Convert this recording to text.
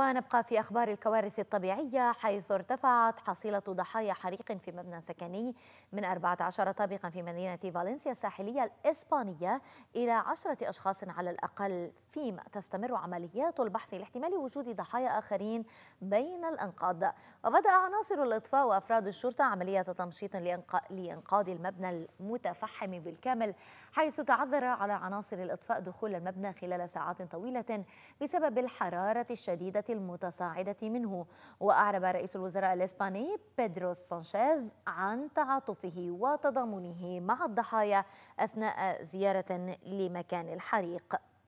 ونبقى في أخبار الكوارث الطبيعية حيث ارتفعت حصيلة ضحايا حريق في مبنى سكني من 14 طابقا في مدينة فالنسيا الساحلية الإسبانية إلى 10 أشخاص على الأقل فيما تستمر عمليات البحث لاحتمال وجود ضحايا آخرين بين الأنقاض وبدأ عناصر الإطفاء وأفراد الشرطة عملية تمشيط لإنقاذ المبنى المتفحم بالكامل حيث تعذر على عناصر الإطفاء دخول المبنى خلال ساعات طويلة بسبب الحرارة الشديدة المتصاعدة منه وأعرب رئيس الوزراء الإسباني بيدرو سانشيز عن تعاطفه وتضامنه مع الضحايا أثناء زيارة لمكان الحريق